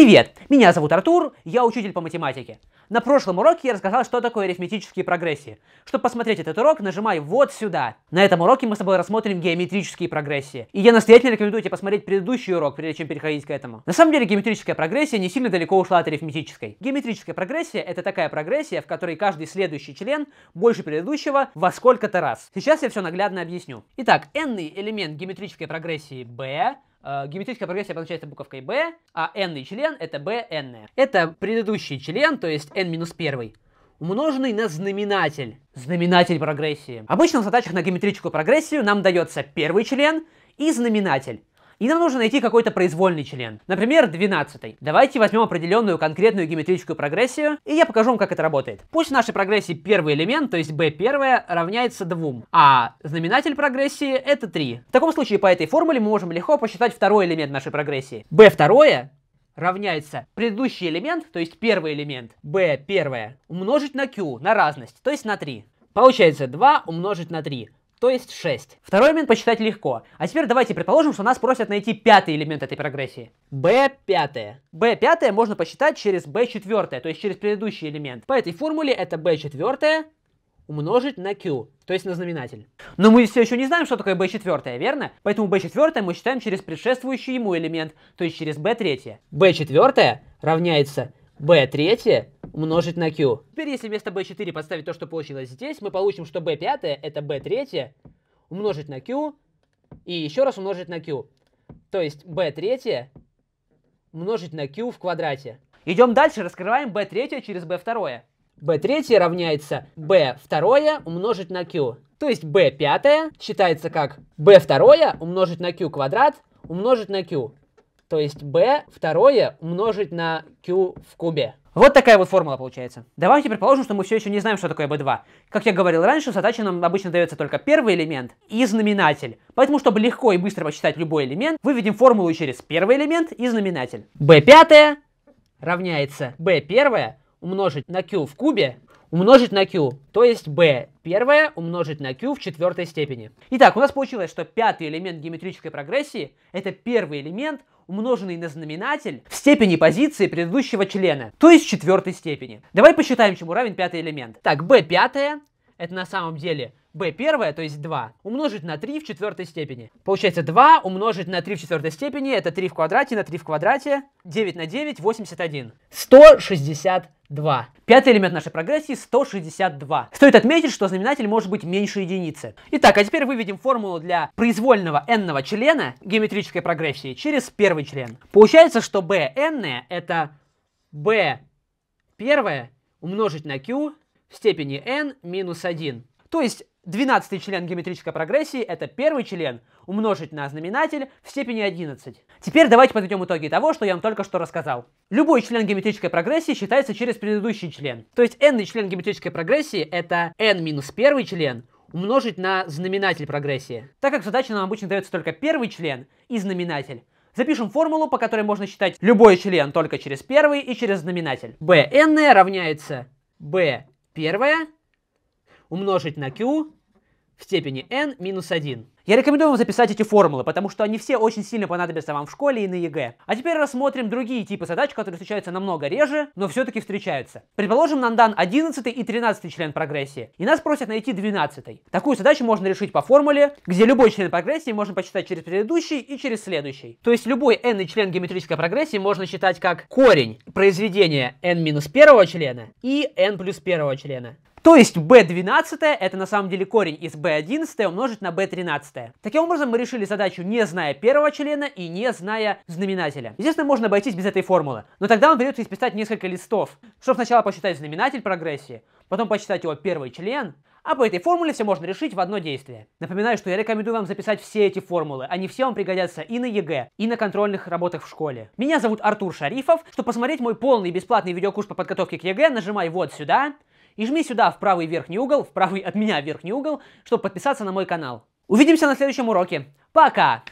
Привет! Меня зовут Артур, я учитель по математике. На прошлом уроке я рассказал, что такое арифметические прогрессии. Чтобы посмотреть этот урок, нажимай вот сюда. На этом уроке мы с тобой рассмотрим геометрические прогрессии. И я настоятельно рекомендую тебе посмотреть предыдущий урок, прежде чем переходить к этому. На самом деле геометрическая прогрессия не сильно далеко ушла от арифметической. Геометрическая прогрессия это такая прогрессия, в которой каждый следующий член больше предыдущего во сколько-то раз. Сейчас я все наглядно объясню. Итак, n элемент геометрической прогрессии b Э, геометрическая прогрессия обозначается буковкой b, а n член это bn. Это предыдущий член, то есть n минус 1 умноженный на знаменатель. Знаменатель прогрессии. Обычно в задачах на геометрическую прогрессию нам дается первый член и знаменатель. И нам нужно найти какой-то произвольный член. Например, 12. Давайте возьмем определенную конкретную геометрическую прогрессию, и я покажу вам, как это работает. Пусть в нашей прогрессии первый элемент, то есть b1, равняется 2, а знаменатель прогрессии это 3. В таком случае по этой формуле мы можем легко посчитать второй элемент нашей прогрессии. b2 равняется предыдущий элемент, то есть первый элемент, b1, умножить на q, на разность, то есть на 3. Получается 2 умножить на 3 то есть 6. Второй элемент посчитать легко. А теперь давайте предположим, что нас просят найти пятый элемент этой прогрессии. b5. b5 можно посчитать через b4, то есть через предыдущий элемент. По этой формуле это b4 умножить на q, то есть на знаменатель. Но мы все еще не знаем, что такое b4, верно? Поэтому b4 мы считаем через предшествующий ему элемент, то есть через b3. b4 равняется b3 умножить на Q. Теперь, если вместо B4 подставить то, что получилось здесь, мы получим, что B5 это B3 умножить на Q и еще раз умножить на Q. То есть B3 умножить на Q в квадрате. Идем дальше, раскрываем B3 через B2. B3 равняется B2 умножить на Q. То есть B5 считается как B2 умножить на Q квадрат умножить на Q. То есть b второе умножить на q в кубе. Вот такая вот формула получается. Давайте предположим, что мы все еще не знаем, что такое b2. Как я говорил раньше, в задаче нам обычно дается только первый элемент и знаменатель. Поэтому, чтобы легко и быстро посчитать любой элемент, выведем формулу через первый элемент и знаменатель. b5 равняется b1 умножить на q в кубе умножить на q, то есть b первое умножить на q в четвертой степени. Итак, у нас получилось, что пятый элемент геометрической прогрессии – это первый элемент, умноженный на знаменатель в степени позиции предыдущего члена, то есть четвертой степени. Давай посчитаем, чему равен пятый элемент. Так, b пятое, это на самом деле b первое, то есть 2, умножить на 3 в четвертой степени. Получается 2 умножить на 3 в четвертой степени, это 3 в квадрате на 3 в квадрате, 9 на 9, 81. 160 2. Пятый элемент нашей прогрессии 162. Стоит отметить, что знаменатель может быть меньше единицы. Итак, а теперь выведем формулу для произвольного n члена геометрической прогрессии через первый член. Получается, что bn это b первое умножить на q в степени n минус 1. То есть Двенадцатый член геометрической прогрессии – это первый член умножить на знаменатель в степени 11. Теперь давайте подведем итоги того, что я вам только что рассказал. Любой член геометрической прогрессии считается через предыдущий член. То есть n член геометрической прогрессии – это n минус первый член умножить на знаменатель прогрессии. Так как задача нам обычно дается только первый член и знаменатель, Запишем формулу, по которой можно считать любой член только через первый и через знаменатель. bn равняется b первое умножить на Q в степени n минус 1. Я рекомендую вам записать эти формулы, потому что они все очень сильно понадобятся вам в школе и на ЕГЭ. А теперь рассмотрим другие типы задач, которые встречаются намного реже, но все-таки встречаются. Предположим, нам дан 11 и 13 член прогрессии, и нас просят найти 12. Такую задачу можно решить по формуле, где любой член прогрессии можно посчитать через предыдущий и через следующий. То есть любой n член геометрической прогрессии можно считать как корень произведения n минус первого члена и n плюс первого члена. То есть b12 это на самом деле корень из b11 умножить на b13. Таким образом мы решили задачу не зная первого члена и не зная знаменателя. Естественно, можно обойтись без этой формулы, но тогда вам придется исписать несколько листов, чтобы сначала посчитать знаменатель прогрессии, потом посчитать его первый член, а по этой формуле все можно решить в одно действие. Напоминаю, что я рекомендую вам записать все эти формулы. Они все вам пригодятся и на ЕГЭ, и на контрольных работах в школе. Меня зовут Артур Шарифов. Чтобы посмотреть мой полный бесплатный видеокурс по подготовке к ЕГЭ, нажимай вот сюда – и жми сюда в правый верхний угол, в правый от меня верхний угол, чтобы подписаться на мой канал. Увидимся на следующем уроке. Пока!